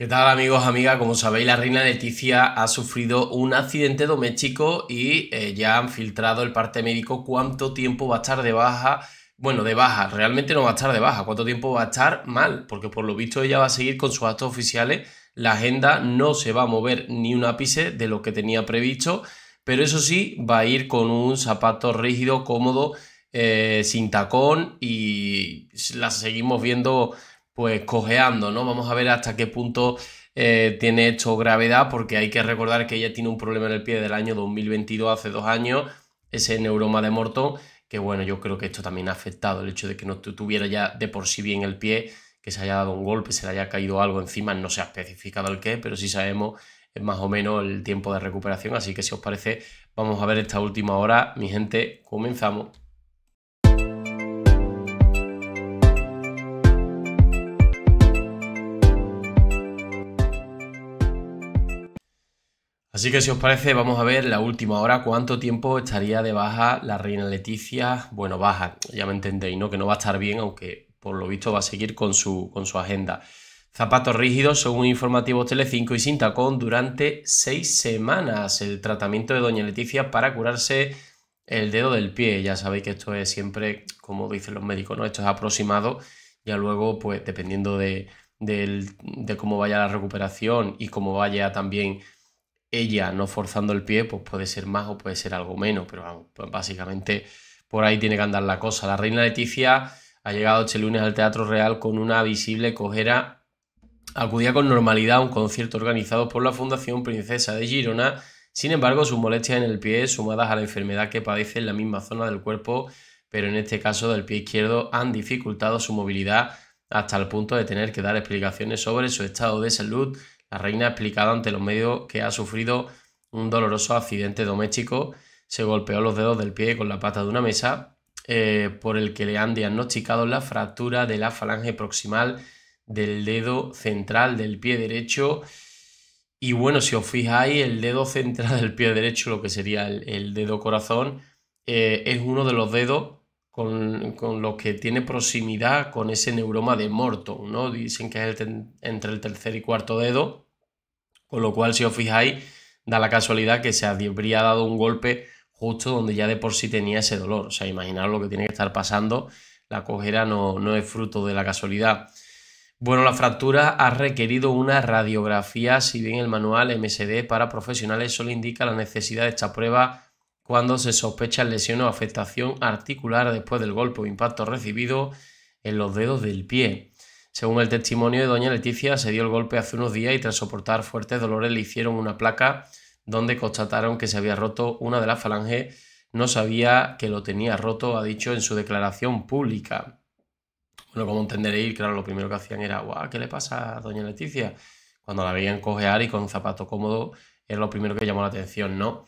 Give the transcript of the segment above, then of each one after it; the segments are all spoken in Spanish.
¿Qué tal amigos, amigas? Como sabéis, la reina Leticia ha sufrido un accidente doméstico y eh, ya han filtrado el parte médico cuánto tiempo va a estar de baja. Bueno, de baja, realmente no va a estar de baja, cuánto tiempo va a estar mal, porque por lo visto ella va a seguir con sus actos oficiales, la agenda no se va a mover ni un ápice de lo que tenía previsto, pero eso sí, va a ir con un zapato rígido, cómodo, eh, sin tacón y la seguimos viendo pues cojeando, ¿no? Vamos a ver hasta qué punto eh, tiene esto gravedad, porque hay que recordar que ella tiene un problema en el pie del año 2022, hace dos años, ese neuroma de Morton, que bueno, yo creo que esto también ha afectado el hecho de que no tuviera ya de por sí bien el pie, que se haya dado un golpe, se le haya caído algo encima, no se ha especificado el qué, pero sí sabemos más o menos el tiempo de recuperación, así que si os parece, vamos a ver esta última hora, mi gente, comenzamos. Así que si os parece, vamos a ver la última hora cuánto tiempo estaría de baja la reina Leticia. Bueno, baja, ya me entendéis, ¿no? Que no va a estar bien, aunque por lo visto va a seguir con su, con su agenda. Zapatos rígidos, según informativos Telecinco y sin durante seis semanas. El tratamiento de doña Leticia para curarse el dedo del pie. Ya sabéis que esto es siempre, como dicen los médicos, ¿no? Esto es aproximado. Ya luego, pues dependiendo de, de cómo vaya la recuperación y cómo vaya también ella, no forzando el pie, pues puede ser más o puede ser algo menos, pero pues básicamente por ahí tiene que andar la cosa. La reina Leticia ha llegado este lunes al Teatro Real con una visible cojera. Acudía con normalidad a un concierto organizado por la Fundación Princesa de Girona. Sin embargo, sus molestias en el pie, sumadas a la enfermedad que padece en la misma zona del cuerpo, pero en este caso del pie izquierdo, han dificultado su movilidad hasta el punto de tener que dar explicaciones sobre su estado de salud. La reina ha explicado ante los medios que ha sufrido un doloroso accidente doméstico, se golpeó los dedos del pie con la pata de una mesa, eh, por el que le han diagnosticado la fractura de la falange proximal del dedo central del pie derecho. Y bueno, si os fijáis, el dedo central del pie derecho, lo que sería el, dedo corazón, eh, es uno de los dedos con, lo que tiene proximidad con ese neuroma de morto, ¿no? Dicen que es entre el tercer y cuarto dedo, con lo cual, si os fijáis, da la casualidad que se habría dado un golpe justo donde ya de por sí tenía ese dolor. O sea, imaginaros lo que tiene que estar pasando. La cojera no, no es fruto de la casualidad. Bueno, la fractura ha requerido una radiografía, si bien el manual MSD para profesionales solo indica la necesidad de esta prueba cuando se sospecha lesión o afectación articular después del golpe o impacto recibido en los dedos del pie. Según el testimonio de doña Leticia, se dio el golpe hace unos días y tras soportar fuertes dolores le hicieron una placa donde constataron que se había roto una de las falanges. No sabía que lo tenía roto, ha dicho en su declaración pública. Bueno, como entenderéis, claro, lo primero que hacían era, guau, ¿qué le pasa a doña Leticia? Cuando la veían cojear y con un zapato cómodo, era lo primero que llamó la atención, ¿no?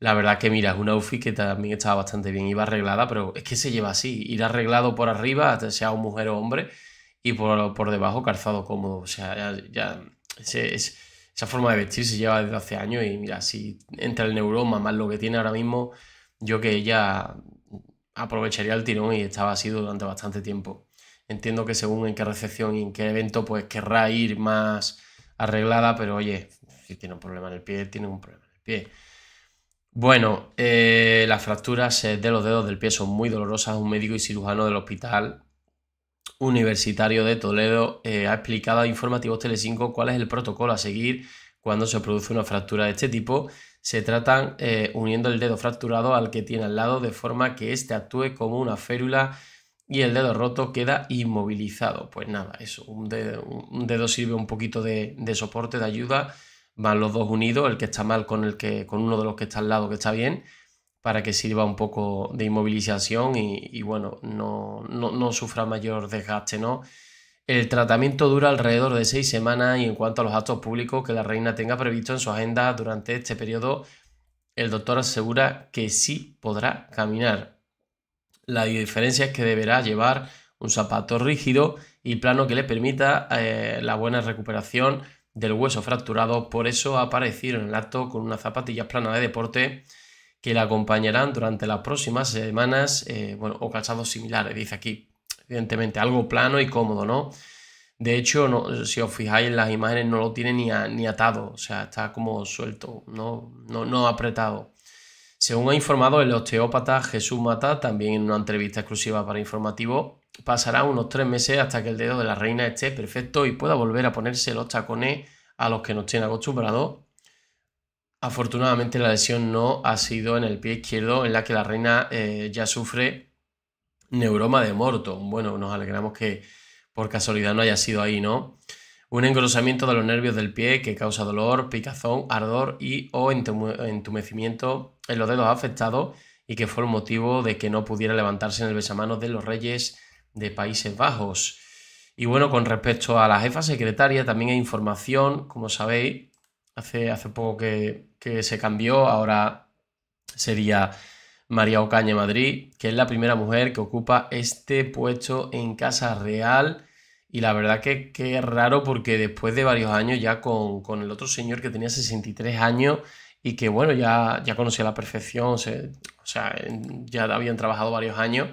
La verdad que mira, es una outfit que también estaba bastante bien, iba arreglada, pero es que se lleva así, ir arreglado por arriba, sea un mujer o hombre, y por, por debajo calzado cómodo. O sea, ya, esa forma de vestir se lleva desde hace años y mira, si entra el neuroma más lo que tiene ahora mismo, yo que ella aprovecharía el tirón y estaba así durante bastante tiempo. Entiendo que según en qué recepción y en qué evento, pues querrá ir más arreglada, pero oye, si tiene un problema en el pie, tiene un problema en el pie. Bueno, eh, las fracturas eh, de los dedos del pie son muy dolorosas. Un médico y cirujano del hospital universitario de Toledo eh, ha explicado a Informativos Telecinco cuál es el protocolo a seguir cuando se produce una fractura de este tipo. Se tratan uniendo el dedo fracturado al que tiene al lado de forma que éste actúe como una férula y el dedo roto queda inmovilizado. Pues nada, eso, un dedo, sirve un poquito de soporte, de ayuda van los dos unidos, el que está mal con el que, con uno de los que está al lado que está bien, para que sirva un poco de inmovilización y, bueno, no, no, no, sufra mayor desgaste, ¿no? El tratamiento dura alrededor de seis semanas y en cuanto a los actos públicos que la reina tenga previsto en su agenda durante este periodo, el doctor asegura que sí podrá caminar. La diferencia es que deberá llevar un zapato rígido y plano que le permita eh, la buena recuperación del hueso fracturado, por eso ha en el acto con unas zapatillas plana de deporte que le acompañarán durante las próximas semanas, eh, bueno, o calzados similares, dice aquí, evidentemente, algo plano y cómodo, ¿no? De hecho, si os fijáis en las imágenes, no lo tiene ni, atado, o sea, está como suelto, no, no, no apretado. Según ha informado el osteópata Jesús Mata, también en una entrevista exclusiva para Informativo, pasará unos tres meses hasta que el dedo de la reina esté perfecto y pueda volver a ponerse los tacones a los que nos tiene acostumbrados. Afortunadamente la lesión no ha sido en el pie izquierdo en la que la reina eh, ya sufre neuroma de morto. Bueno, nos alegramos que por casualidad no haya sido ahí, ¿no? Un engrosamiento de los nervios del pie que causa dolor, picazón, ardor y o entumecimiento en los dedos afectados y que fue el motivo de que no pudiera levantarse en el besamanos de los reyes de Países Bajos. Y bueno, con respecto a la jefa secretaria, también hay información, como sabéis, hace, hace poco que, que se cambió, ahora sería María Ocaña Madrid, que es la primera mujer que ocupa este puesto en Casa Real. Y la verdad que, es raro porque después de varios años ya con, el otro señor que tenía 63 años y que bueno, ya, ya conocía la perfección, o sea, ya habían trabajado varios años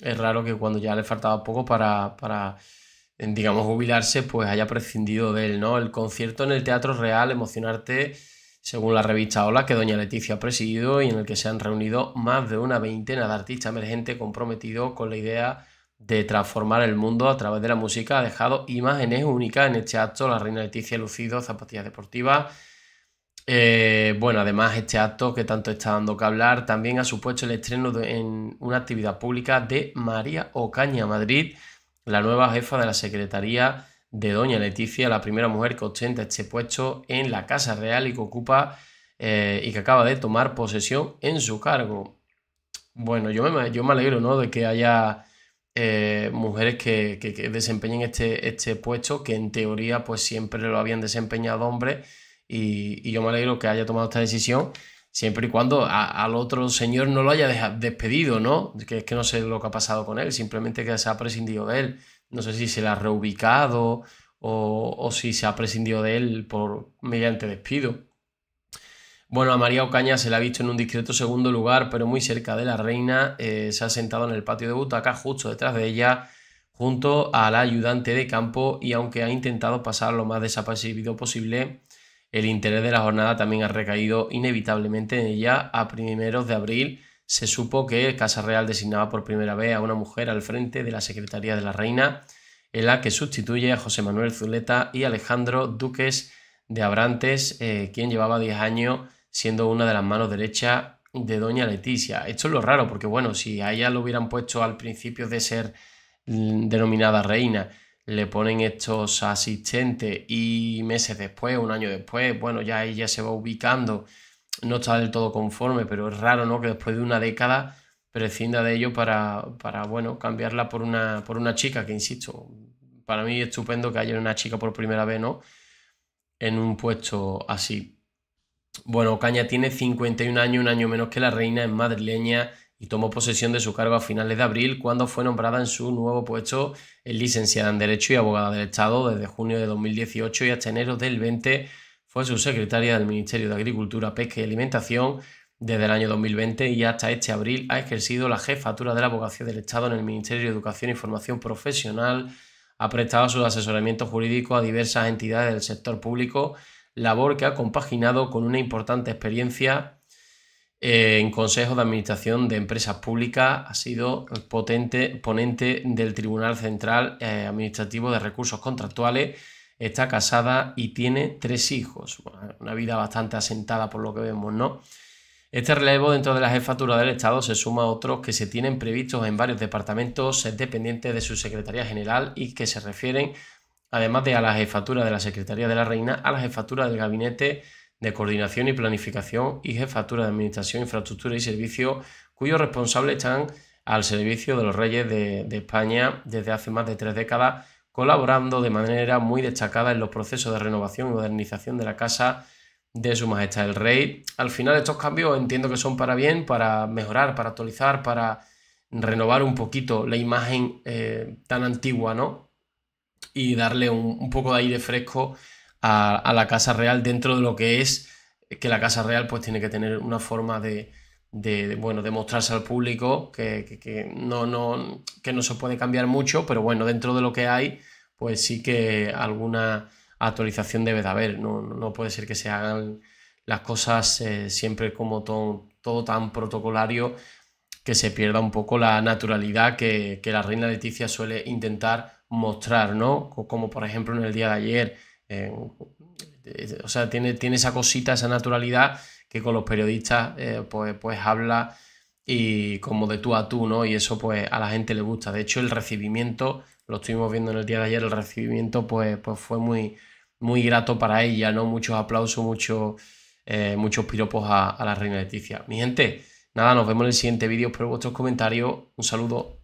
es raro que cuando ya le faltaba poco para, para, digamos, jubilarse, pues haya prescindido de él, ¿no? El concierto en el Teatro Real, emocionarte, según la revista Hola, que doña Leticia ha presidido y en el que se han reunido más de una veintena de artistas emergentes comprometidos con la idea de transformar el mundo a través de la música, ha dejado imágenes únicas en este acto, la reina Leticia lucido, zapatillas deportivas, eh, bueno, además este acto que tanto está dando que hablar también ha supuesto el estreno en una actividad pública de María Ocaña Madrid, la nueva jefa de la Secretaría de Doña Leticia, la primera mujer que ostenta este puesto en la Casa Real y que ocupa eh, y que acaba de tomar posesión en su cargo. Bueno, yo me, yo me alegro ¿no? de que haya eh, mujeres que, desempeñen este, este puesto, que en teoría pues siempre lo habían desempeñado hombres y, yo me alegro que haya tomado esta decisión, siempre y cuando al otro señor no lo haya despedido, ¿no? Que es que no sé lo que ha pasado con él, simplemente que se ha prescindido de él. No sé si se le ha reubicado o, si se ha prescindido de él por, mediante despido. Bueno, a María Ocaña se la ha visto en un discreto segundo lugar, pero muy cerca de la reina. Eh, se ha sentado en el patio de butaca, justo detrás de ella, junto al ayudante de campo, y aunque ha intentado pasar lo más desapercibido posible, el interés de la jornada también ha recaído inevitablemente en ella. A primeros de abril se supo que Casa Real designaba por primera vez a una mujer al frente de la Secretaría de la Reina, en la que sustituye a José Manuel Zuleta y Alejandro Duques de Abrantes, eh, quien llevaba 10 años siendo una de las manos derechas de doña Leticia. Esto es lo raro, porque bueno, si a ella lo hubieran puesto al principio de ser mm, denominada reina le ponen estos asistentes y meses después, un año después, bueno, ya ella se va ubicando, no está del todo conforme, pero es raro, ¿no? Que después de una década prescinda de ello para, para bueno, cambiarla por una, por una chica, que insisto, para mí es estupendo que haya una chica por primera vez, ¿no? En un puesto así. Bueno, Caña tiene 51 años, un año menos que la reina, es madrileña, y tomó posesión de su cargo a finales de abril cuando fue nombrada en su nuevo puesto en licenciada en Derecho y abogada del Estado desde junio de 2018 y hasta enero del 20 fue subsecretaria del Ministerio de Agricultura, Pesca y Alimentación desde el año 2020 y hasta este abril ha ejercido la jefatura de la abogacía del Estado en el Ministerio de Educación y Formación Profesional, ha prestado su asesoramiento jurídico a diversas entidades del sector público, labor que ha compaginado con una importante experiencia eh, en Consejo de administración de empresas públicas, ha sido potente, ponente del Tribunal Central eh, Administrativo de Recursos Contractuales, está casada y tiene tres hijos. una vida bastante asentada por lo que vemos, ¿no? Este relevo dentro de la jefatura del Estado se suma a otros que se tienen previstos en varios departamentos dependientes de su Secretaría General y que se refieren, además de a la jefatura de la Secretaría de la Reina, a la jefatura del Gabinete de coordinación y planificación y jefatura de administración, infraestructura y servicios, cuyos responsables están al servicio de los reyes de, España desde hace más de tres décadas, colaborando de manera muy destacada en los procesos de renovación y modernización de la casa de su majestad el rey. Al final estos cambios entiendo que son para bien, para mejorar, para actualizar, para renovar un poquito la imagen eh, tan antigua, ¿no? Y darle un, poco de aire fresco a, la Casa Real dentro de lo que es que la Casa Real pues tiene que tener una forma de, de, bueno, de mostrarse al público que, no, no, que no se puede cambiar mucho, pero bueno, dentro de lo que hay, pues sí que alguna actualización debe de haber. No, puede ser que se hagan las cosas eh, siempre como todo, tan protocolario que se pierda un poco la naturalidad que, que, la reina Leticia suele intentar mostrar, ¿no? Como por ejemplo en el día de ayer, eh, o sea, tiene, tiene, esa cosita, esa naturalidad que con los periodistas eh, pues, pues habla y como de tú a tú, ¿no? Y eso pues a la gente le gusta. De hecho, el recibimiento, lo estuvimos viendo en el día de ayer, el recibimiento pues, pues fue muy, muy grato para ella, ¿no? Muchos aplausos, mucho, eh, muchos piropos a, a la reina Leticia. Mi gente, nada, nos vemos en el siguiente vídeo, espero vuestros comentarios, un saludo.